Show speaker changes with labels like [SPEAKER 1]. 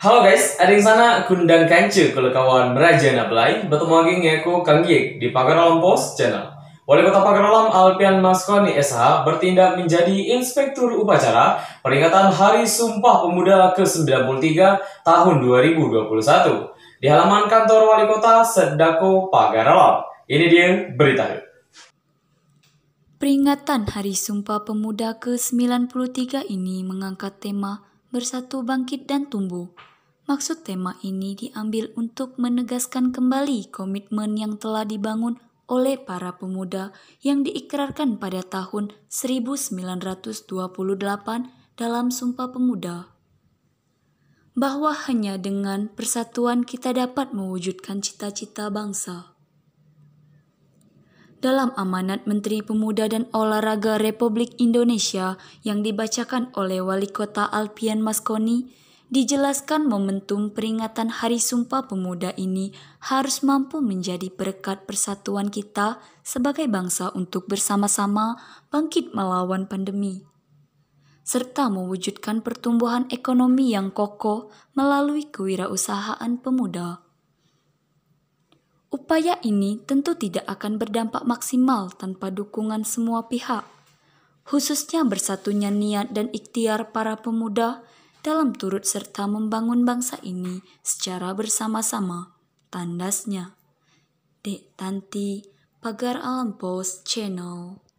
[SPEAKER 1] Halo guys, ada yang sana Gundang Kancil kalau kawan merajana belai bertemu lagi ngaku Kang Yik di Pagar Alam Post Channel. Wali Kota Pagar Alam Alpian Maskoni SH bertindak menjadi Inspektur Upacara peringatan Hari Sumpah Pemuda ke-93 tahun 2021 di halaman kantor Wali Kota Sedako Pagar Alam. Ini dia berita.
[SPEAKER 2] Peringatan Hari Sumpah Pemuda ke-93 ini mengangkat tema Bersatu Bangkit dan Tumbuh Maksud tema ini diambil untuk menegaskan kembali komitmen yang telah dibangun oleh para pemuda yang diikrarkan pada tahun 1928 dalam Sumpah Pemuda. Bahwa hanya dengan persatuan kita dapat mewujudkan cita-cita bangsa. Dalam amanat Menteri Pemuda dan Olahraga Republik Indonesia yang dibacakan oleh Wali Kota Alpian Maskoni, dijelaskan momentum peringatan Hari Sumpah Pemuda ini harus mampu menjadi berkat persatuan kita sebagai bangsa untuk bersama-sama bangkit melawan pandemi serta mewujudkan pertumbuhan ekonomi yang kokoh melalui kewirausahaan pemuda. Upaya ini tentu tidak akan berdampak maksimal tanpa dukungan semua pihak, khususnya bersatunya niat dan ikhtiar para pemuda dalam turut serta membangun bangsa ini secara bersama-sama, tandasnya. Dek Tanti, Pagar Alam Post Channel